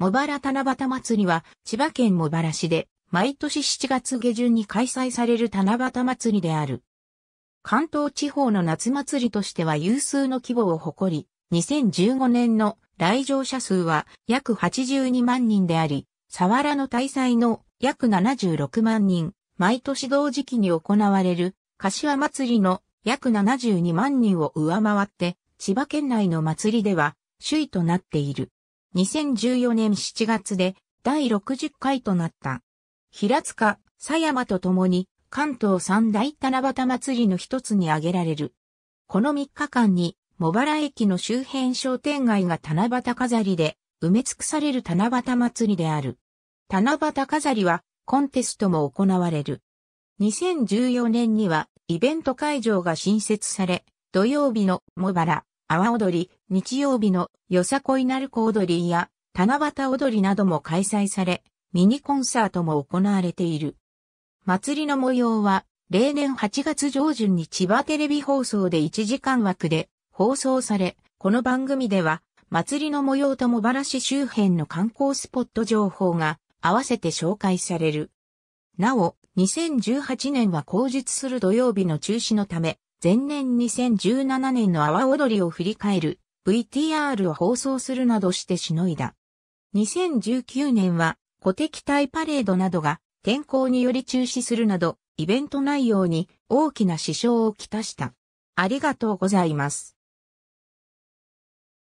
茂原七夕祭りは千葉県茂原市で毎年7月下旬に開催される七夕祭りである。関東地方の夏祭りとしては有数の規模を誇り、2015年の来場者数は約82万人であり、佐原の大祭の約76万人、毎年同時期に行われる柏祭りの約72万人を上回って、千葉県内の祭りでは首位となっている。2014年7月で第60回となった。平塚、狭山と共に関東三大七夕祭りの一つに挙げられる。この3日間に、茂原駅の周辺商店街が七夕飾りで埋め尽くされる七夕祭りである。七夕飾りはコンテストも行われる。2014年にはイベント会場が新設され、土曜日の茂原、阿波踊り、日曜日のよさこいなるこ踊りや七夕踊りなども開催され、ミニコンサートも行われている。祭りの模様は、例年8月上旬に千葉テレビ放送で1時間枠で放送され、この番組では、祭りの模様とば原市周辺の観光スポット情報が合わせて紹介される。なお、2018年は後日する土曜日の中止のため、前年2017年の阿波踊りを振り返る VTR を放送するなどしてしのいだ。2019年は、古敵隊パレードなどが天候により中止するなど、イベント内容に大きな支障をきたした。ありがとうございます。